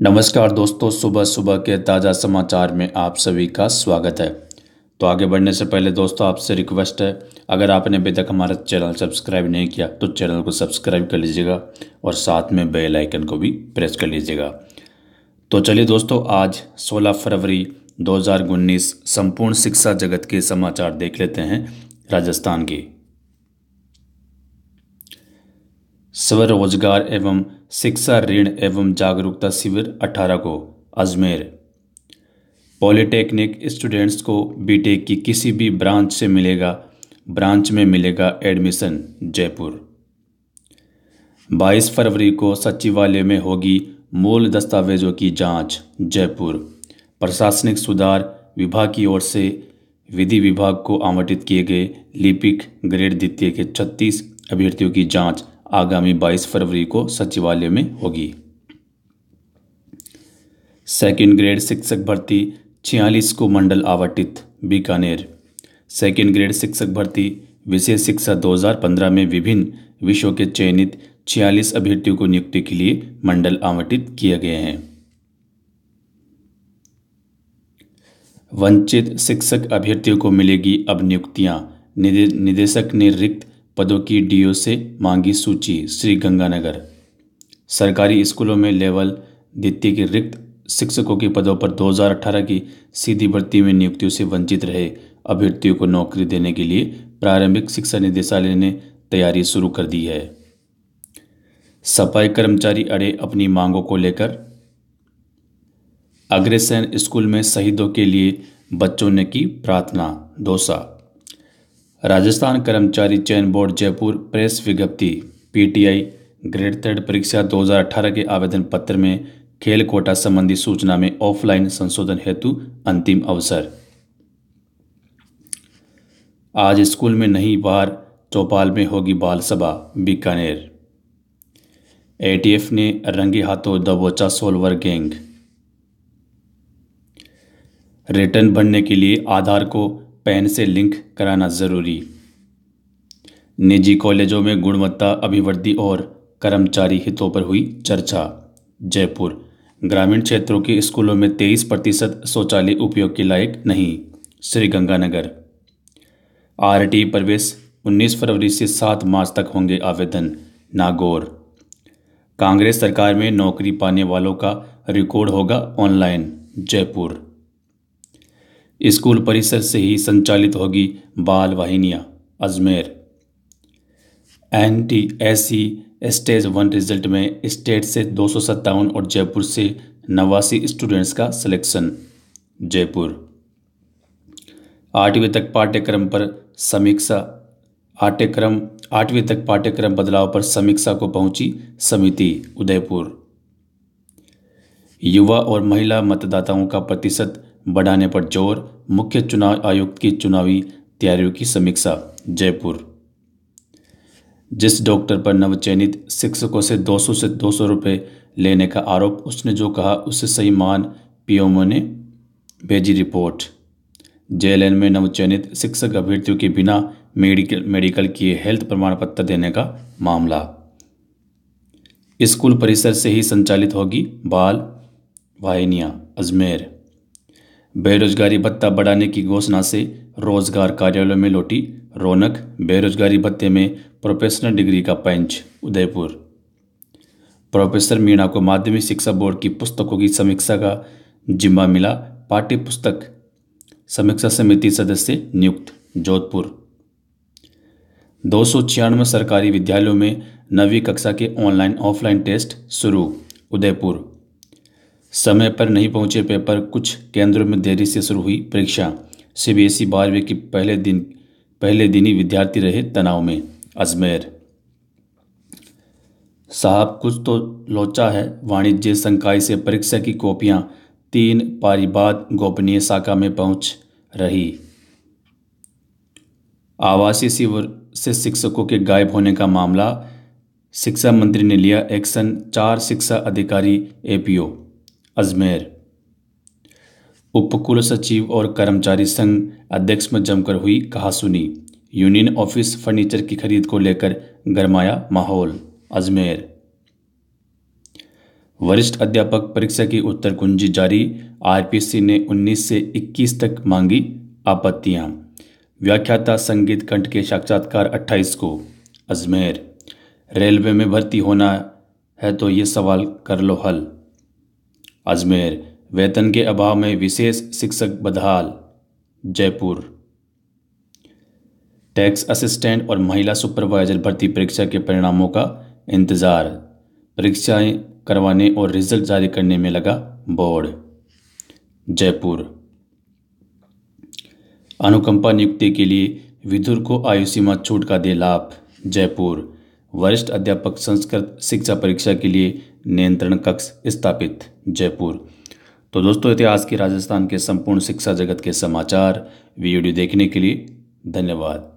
नमस्कार दोस्तों सुबह सुबह के ताज़ा समाचार में आप सभी का स्वागत है तो आगे बढ़ने से पहले दोस्तों आपसे रिक्वेस्ट है अगर आपने अभी तक हमारा चैनल सब्सक्राइब नहीं किया तो चैनल को सब्सक्राइब कर लीजिएगा और साथ में बेल आइकन को भी प्रेस कर लीजिएगा तो चलिए दोस्तों आज 16 फरवरी 2019 संपूर्ण शिक्षा जगत के समाचार देख लेते हैं राजस्थान की स्वरोजगार एवं शिक्षा ऋण एवं जागरूकता शिविर 18 को अजमेर पॉलिटेक्निक स्टूडेंट्स को बीटेक की किसी भी ब्रांच से मिलेगा ब्रांच में मिलेगा एडमिशन जयपुर 22 फरवरी को सचिवालय में होगी मूल दस्तावेजों की जांच जयपुर प्रशासनिक सुधार विभाग की ओर से विधि विभाग को आवंटित किए गए लिपिक ग्रेड द्वितीय के 36 अभ्यर्थियों की जांच आगामी 22 फरवरी को सचिवालय में होगी सेकेंड ग्रेड शिक्षक भर्ती छियालीस को मंडल आवंटित बीकानेर सेकेंड ग्रेड शिक्षक भर्ती विशेष शिक्षा 2015 में विभिन्न विषयों के चयनित छियालीस अभ्यर्थियों को नियुक्ति के लिए मंडल आवंटित किए गए हैं वंचित शिक्षक अभ्यर्थियों को मिलेगी अब नियुक्तियां निदे, निदेशक ने रिक्त पदों की डीओ से मांगी सूची श्री गंगानगर सरकारी स्कूलों में लेवल द्वितीय के रिक्त शिक्षकों के पदों पर 2018 की सीधी भर्ती में नियुक्तियों से वंचित रहे अभ्यर्थियों को नौकरी देने के लिए प्रारंभिक शिक्षा निदेशालय ने तैयारी शुरू कर दी है सफाई कर्मचारी अड़े अपनी मांगों को लेकर अग्रसेन स्कूल में शहीदों के लिए बच्चों ने की प्रार्थना दोसा राजस्थान कर्मचारी चयन बोर्ड जयपुर प्रेस विज्ञप्ति पीटीआई ग्रेड थर्ड परीक्षा 2018 के आवेदन पत्र में खेल कोटा संबंधी सूचना में ऑफलाइन संशोधन हेतु अंतिम अवसर आज स्कूल में नहीं बार चौपाल में होगी बाल सभा बीकानेर एटीएफ ने रंगे हाथों दबोचा सोलवर गैंग रिटर्न भरने के लिए आधार को पैन से लिंक कराना ज़रूरी निजी कॉलेजों में गुणवत्ता अभिवृद्धि और कर्मचारी हितों पर हुई चर्चा जयपुर ग्रामीण क्षेत्रों के स्कूलों में 23 प्रतिशत शौचालय उपयोग के लायक नहीं श्रीगंगानगर आर आरटी प्रवेश 19 फरवरी से 7 मार्च तक होंगे आवेदन नागौर कांग्रेस सरकार में नौकरी पाने वालों का रिकॉर्ड होगा ऑनलाइन जयपुर स्कूल परिसर से ही संचालित होगी बाल वाहिनियाँ Ajmer N T S C stage one result में स्टेट से दो और जयपुर से नवासी स्टूडेंट्स का सिलेक्शन जयपुर आठवीं तक पाठ्यक्रम पर समीक्षा पाठ्यक्रम आठवीं तक पाठ्यक्रम बदलाव पर समीक्षा को पहुंची समिति उदयपुर युवा और महिला मतदाताओं का प्रतिशत बढ़ाने पर जोर मुख्य चुनाव आयुक्त की चुनावी तैयारियों की समीक्षा जयपुर जिस डॉक्टर पर नवचयनित शिक्षकों से 200 से 200 रुपए लेने का आरोप उसने जो कहा उससे सही मान पीएमओ ने भेजी रिपोर्ट जेएलएन में नवचयनित शिक्षक अभ्यर्थियों के बिना मेडिकल मेडिकल किए हेल्थ प्रमाण पत्र देने का मामला स्कूल परिसर से ही संचालित होगी बाल वाहिनिया अजमेर बेरोजगारी भत्ता बढ़ाने की घोषणा से रोजगार कार्यालयों में लौटी रौनक बेरोजगारी भत्ते में प्रोफेशनल डिग्री का पंच उदयपुर प्रोफेसर मीणा को माध्यमिक शिक्षा बोर्ड की पुस्तकों की समीक्षा का जिम्मा मिला पाठ्य पुस्तक समीक्षा समिति सदस्य नियुक्त जोधपुर दो सरकारी विद्यालयों में नवीं कक्षा के ऑनलाइन ऑफलाइन टेस्ट शुरू उदयपुर समय पर नहीं पहुंचे पेपर कुछ केंद्रों में देरी से शुरू हुई परीक्षा सीबीएसई बारहवीं के पहले दिन पहले दिन ही विद्यार्थी रहे तनाव में अजमेर साहब कुछ तो लोचा है वाणिज्य संकाय से परीक्षा की कॉपियां तीन पारी बाद गोपनीय शाखा में पहुंच रही आवासीय शिविर से शिक्षकों के गायब होने का मामला शिक्षा मंत्री ने लिया एक्शन चार शिक्षा अधिकारी एपीओ अजमेर उपकुल सचिव और कर्मचारी संघ अध्यक्ष में जमकर हुई कहासुनी यूनियन ऑफिस फर्नीचर की खरीद को लेकर गरमाया माहौल अजमेर वरिष्ठ अध्यापक परीक्षा की उत्तर कुंजी जारी आरपीसी ने 19 से 21 तक मांगी आपत्तियां व्याख्याता संगीत कंठ के साक्षात्कार 28 को अजमेर रेलवे में भर्ती होना है तो ये सवाल कर लो हल अजमेर वेतन के अभाव में विशेष शिक्षक बदहाल जयपुर टैक्स असिस्टेंट और महिला सुपरवाइजर भर्ती परीक्षा के परिणामों का इंतजार परीक्षाएं करवाने और रिजल्ट जारी करने में लगा बोर्ड जयपुर अनुकंपा नियुक्ति के लिए विदुर को आयु सीमा छूट का दे लाभ जयपुर वरिष्ठ अध्यापक संस्कृत शिक्षा परीक्षा के लिए नियंत्रण कक्ष स्थापित जयपुर तो दोस्तों इतिहास की राजस्थान के संपूर्ण शिक्षा जगत के समाचार वीडियो देखने के लिए धन्यवाद